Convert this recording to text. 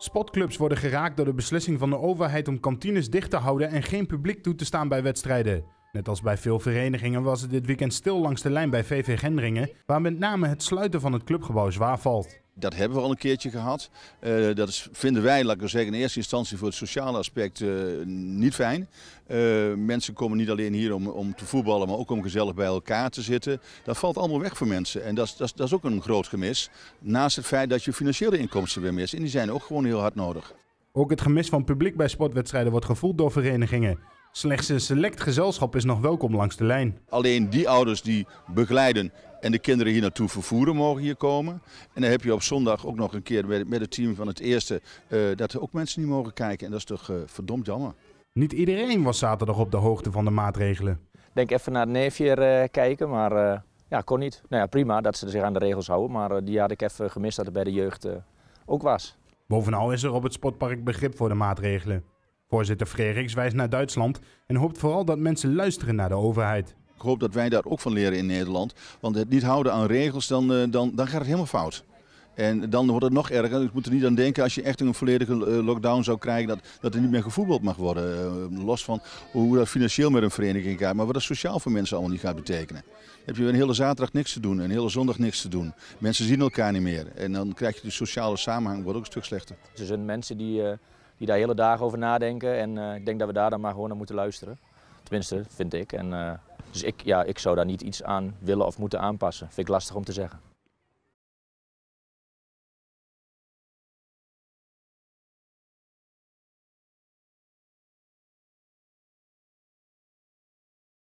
Spotclubs worden geraakt door de beslissing van de overheid om kantines dicht te houden en geen publiek toe te staan bij wedstrijden. Net als bij veel verenigingen was het dit weekend stil langs de lijn bij VV Gendringen, waar met name het sluiten van het clubgebouw zwaar valt. Dat hebben we al een keertje gehad. Eh, dat is, vinden wij, laat ik zeggen, in eerste instantie voor het sociale aspect eh, niet fijn. Eh, mensen komen niet alleen hier om, om te voetballen, maar ook om gezellig bij elkaar te zitten. Dat valt allemaal weg voor mensen. En dat is, dat, is, dat is ook een groot gemis. Naast het feit dat je financiële inkomsten weer mist. En die zijn ook gewoon heel hard nodig. Ook het gemis van publiek bij sportwedstrijden wordt gevoeld door verenigingen. Slechts een select gezelschap is nog welkom langs de lijn. Alleen die ouders die begeleiden en de kinderen hier naartoe vervoeren mogen hier komen. En dan heb je op zondag ook nog een keer met het team van het eerste eh, dat er ook mensen niet mogen kijken. En dat is toch eh, verdomd jammer. Niet iedereen was zaterdag op de hoogte van de maatregelen. Ik denk even naar het neefje uh, kijken, maar ja, kon niet. Nou ja, prima dat ze zich aan de regels houden, maar die had ik even gemist dat het bij de jeugd ook was. Bovenal is er op het sportpark begrip voor de maatregelen. Voorzitter Frederiks wijst naar Duitsland en hoopt vooral dat mensen luisteren naar de overheid. Ik hoop dat wij daar ook van leren in Nederland. Want het niet houden aan regels, dan, eh, dan, dan gaat het helemaal fout. En dan wordt het nog erger. Ik moet er niet aan denken als je echt een volledige eh, lockdown zou krijgen, dat, dat er niet meer gevoetbald mag worden. Eh, los van hoe dat financieel met een vereniging gaat, maar wat dat sociaal voor mensen allemaal niet gaat betekenen. Dan heb je een hele zaterdag niks te doen, een hele zondag niks te doen. Mensen zien elkaar niet meer. En dan krijg je de sociale samenhang, wordt ook een stuk slechter. Er zijn mensen die die daar hele dagen over nadenken. En eh, ik denk dat we daar dan maar gewoon naar moeten luisteren. Tenminste, vind ik. En, eh, dus ik, ja, ik zou daar niet iets aan willen of moeten aanpassen. Vind ik lastig om te zeggen.